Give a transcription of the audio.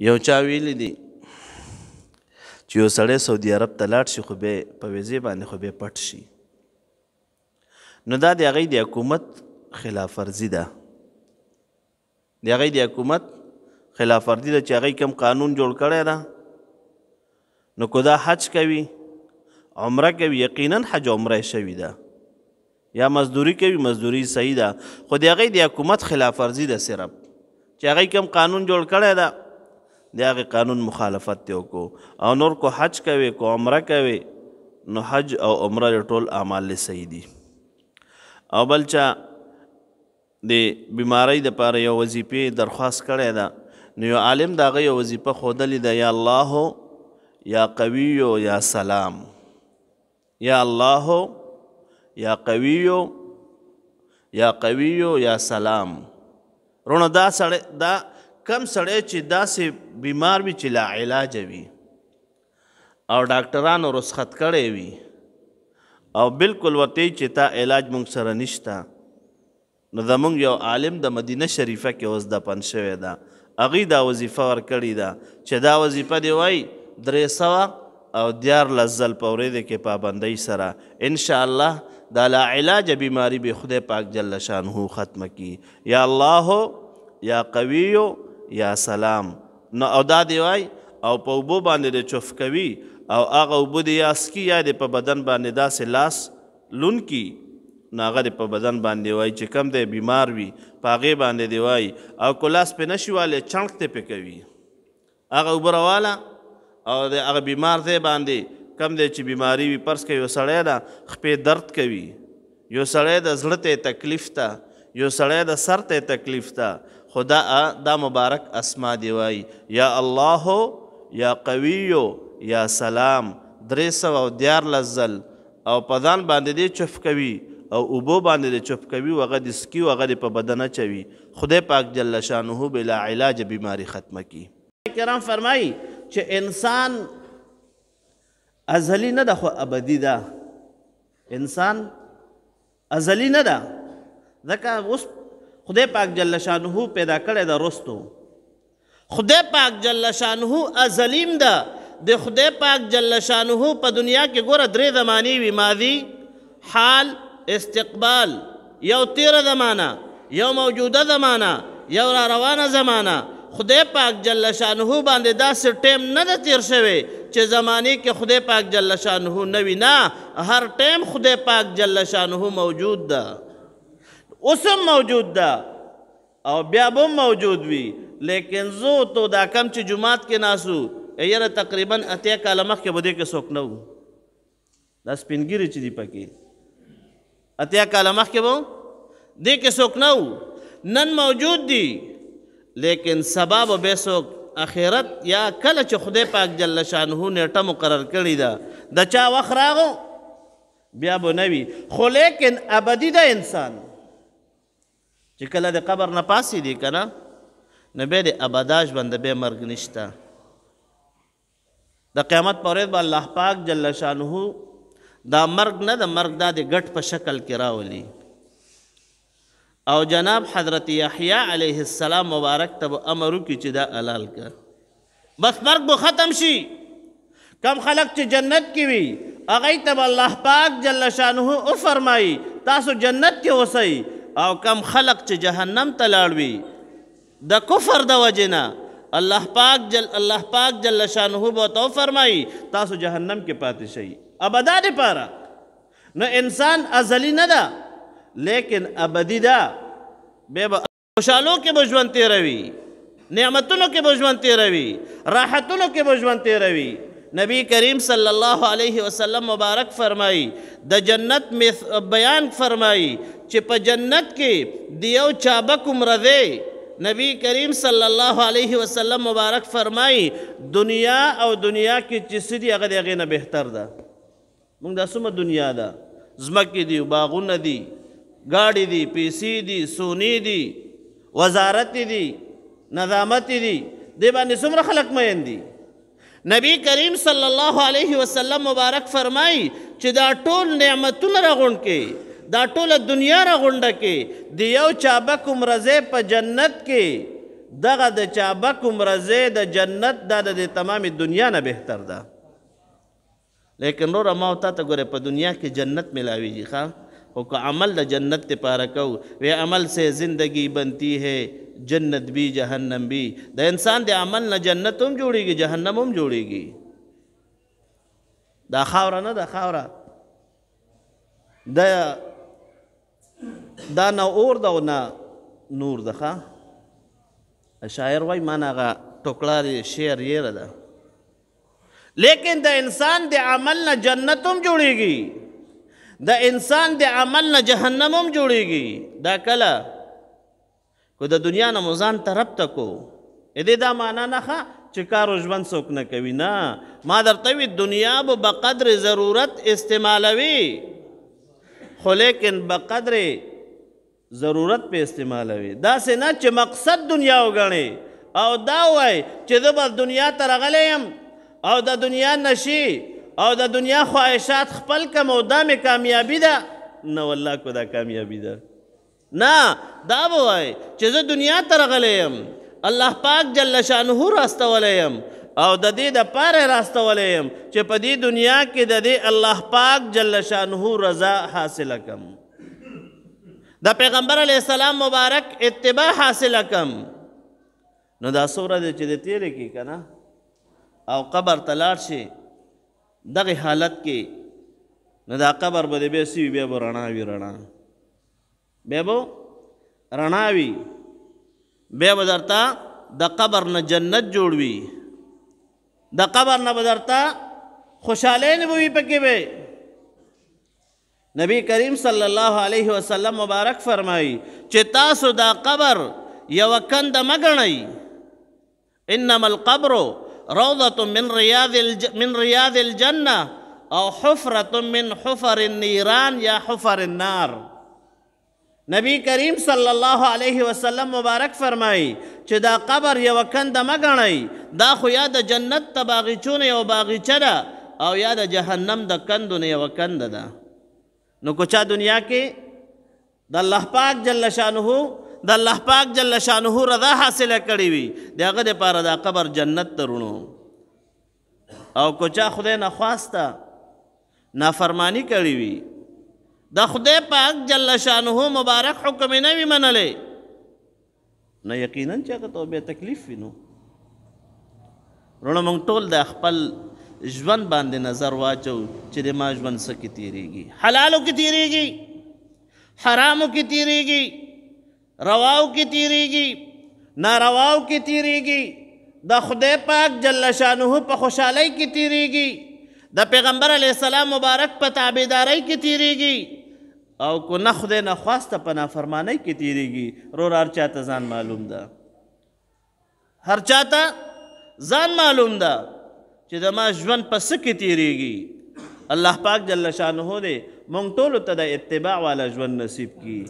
یو چا ویلی دی چې یو سړی سعودي عرب ته لاړ شي خو بیا په ویزې باندې خو بیا پټ شي نو دا د هغې د حکومت خلاف ورزي ده د هغې د حکومت خلاف ورزي ده چې هغې کوم قانون جوړ کړی ده نو که دا حج کوي عمره کوي یقینا حج عمره شوي ده یا مزدوری کوي مزدوری صحیح ده خو د هغې د حکومت خلاف ورزي ده صرف چې هغې کوم قانون جوړ کړی ده د هغه قانون مخالفت ته وکړو او نور کو حج کوي کو عمره کوي نو حج او عمره ټول اعمال صحیح دي او بل چا د بیماری د پاره یو وظیفه درخواست کړی ده نو یو عالم دغه یو وظیفه خودلې ده یا الله یا قوی یا سلام یا الله یا قوی یا قوی یا سلام رونو دا سړی دا کم سړی چې داسې بیمار وي چې لا علاج وي او ډاکټرانو رسخت کړی وي او بالکل ورته چې تا علاج مونږ سره نشته نو زمونږ یو عالم د مدینه شریفه کې اوس دفن شوی ده هغې دا وظیفه ورکړې ده چې دا وظیفه دی وای درې سوه او دیار لزل په ورځې کې پابندۍ سره انشاءالله دا لا علاج بیماری به خدای پاک جل شانه ختم کی یا الله یا قویو یا سلام نو او دا دی وای او په وبو باندې د چف کوي او هغه وبو دی اسکی یا د په بدن باندې داسې لاس لون کی ناغه د په بدن باندې وای چې کم دی بیمار وي پاغه باندې دی وای او کلاس په نشواله چنک ته پکوي هغه وبرواله او د هغه بیمار ته باندې کم دی چې بیماری وي پرس کوي وسړی دا خپې درد کوي یو سړی د زړه ته تکلیف تا یو سړی د سر ته تکلیف تا خدا دا مبارک اسما دی وای یا الله یا قویو یا سلام درې سوه او دیارلس ځل او په ځان باندې دی چف کوي او اوبو باندې دی چف کوي هغه د سکي هغه د په بدنه چوي خدای پاک جل شانه بلا علاج بیماری ختمه کی کرام فرمایي چې انسان ازلی نه ده خو ابدی ده انسان ازلی نه ده ځکه اوس خدای پاک جل شانه پیدا کړی دا رستو خدای پاک جل شانه ازلیم ده د خدای پاک جل شانه په دنیا کې ګوره درې زمانی وی ماضی حال استقبال یو تیره زمانہ یو موجوده زمانہ یو را روانه زمانہ خدای پاک جل شانه باندې داسې ټیم نه ده تیر شوی چې زمانه کې خدای پاک جل شانه نه وي نه هر ټیم خدای پاک جل شانه موجود ده اوسم موجود ده او بیا به موجود وي لیکن زه تو دا کم چې جمعات کې ناسو یره تقریبا اتیا کاله مخکې به دې کې څوک نه و دا سپینګیري چې دی پکې اتیا کاله مخکې به دې کې څوک نه و نن موجود دي لیکن سبا به به څوک اخرت یا کله چې خدای پاک جل شانه نیټه مقرر کړی ده د چا وخت راغو بیا به نوي خو لیکن ابدي ده انسان چې کله د قبر نه پاسې دی کنه نو به د ابداش باندې به مرګ نشته د قیامت پر ورځ به الله پاک جل شانه دا مرګ نه د مرګ د غټ په شکل کې راولي او جناب حضرت یحیی علیه السلام مبارک ته امر وکړي چې دا حلال کړه بس مرګ به ختم شي کم خلق چې جنت کې وي هغه ته الله پاک جل شانه او فرمایي تاسو جنت کې اوسئ او کم خلق چې جهنم ته لاړوي د کفر د وجنه الله پاک جل الله پاک جل شانه به تو فرمایي تاسو جهنم کې پاتې شئ ابدا نه پاره نو انسان ازلی نه ده لیکن ابدی ده به خوشالو کې به ژوند تیروي نعمتونو کې به ژوند تیروي راحتونو کې به ژوند تیروي نبی کریم صلی الله علیه وسلم مبارک فرمایي د جنت بیان فرمایي چې په جنت کې دیو چابک عمر دی نبی کریم صلی الله علیه وسلم مبارک فرمای دنیا او دنیا کې چې سړي هغه دغه نه بهتر ده موږ د سمه دنیا ده زمکه دی باغونه دی گاڑی دی پیسی دی سونی دی وزارت دی نظامت دی دی باندې څومره خلق مین دی نبی کریم صلی الله علیه وسلم مبارک فرمای چې دا ټول نعمتونه راغون کې دا ټوله دنیا را غونډه کې د یو چابک مرزه په جنت کې دغه د چابک مرزه د جنت دا د تمام دنیا نه بهتر ده لیکن رو ما تا ته ګوره په دنیا کې جنت ملاویږي ښا او که عمل د جنت ته پاره کو وی عمل سے زندگی بنتی ہے جنت بھی جہنم بھی د انسان د عمل نه جنت هم جوړیږي جهنم هم جوړیږي دا خاوره نه دا خاوره د دا نه اور ده او نه نور ده ښه شاعر وایي معنی هغه ټوکړه دی شعر یېره ده لیکن د انسان د عمل نه جنت هم جوړیږي د انسان د عمل نه جهنم هم جوړیږي دا کله کو د دنیا نه مو ځان ته ربطه کو دې دا معنا نه ښه چې کار او ژوند څوک نه کوي نه ما درته وی دنیا به بقدر ضرورت استعمالوي خو لیکن بقدر ضرورت په استعمالوي دا نه چې مقصد دنیا وګڼي او دا وای چې زه بس دنیا ته راغلی یم او د دنیا نشي او د دنیا خواهشات خپل کم او دا مې کامیابي ده نه والله کو دا کامیابي ده نه دا به وای چې زه دنیا ته راغلی یم الله پاک جل شانه راستولی یم او د دې د پاره راستولی یم چې په دې دنیا کې د دې الله پاک جل شانه رضا حاصله کم د پیغمبر علی السلام مبارک اتباع حاصل کم نو دا سوره دې چې دې تیر کی کنه او قبر تلار شي دغه حالت کې نو دا قبر به به سی به رڼا وی رڼا به به رڼا وی به بدرتا د قبر نه جنت جوړوي د قبر نه بدرتا خوشاله نه وي پکې به نبی کریم صلی الله علیه وسلم مبارک فرمایي چې تاسو دا قبر یو کند مګنئ انما القبر روضه من رياض الج... من رياض الجنه او حفره من حفر النيران یا حفر النار نبی کریم صلی الله علیه وسلم مبارک فرمایي چې دا قبر یو کند مګنئ دا خو یا د جنت تباغچونه یو باغچه ده او یا د جهنم د کندونه یو کند ده نو کوچا دنیا کې د الله پاک جل شانه د الله پاک جل شانه رضا حاصله کړی وي دغه لپاره د قبر جنت ترونو او کوچا خدای نه خواسته نافرمانی کړی وي د خدای پاک جل شانه مبارک حکم نه وی منلې نه یقینا چې هغه توبه تکلیف وینو رونه مونږ ټول د خپل ژوند باندې نظر واچو چې د ما ژوند څه کې تیریږي حلالو کې تیریږي حرامو کې تیریږي رواو کې تیریږي نارواو کې تیریږي د خدای پاک جل شانه په خوشحالۍ کې تیریږي د پیغمبر علی السلام مبارک په تابعدارۍ کې تیریږي او کو نه خدای نه خواسته په نافرمانی کې تیریږي رور هر چاته ځان معلوم ده هر چاته ځان معلوم ده چې زما ژوند په څه کې تیریږي الله پاک جل شانه دې مونږ ټولو ته د اتباع والا ژوند نصیب کړي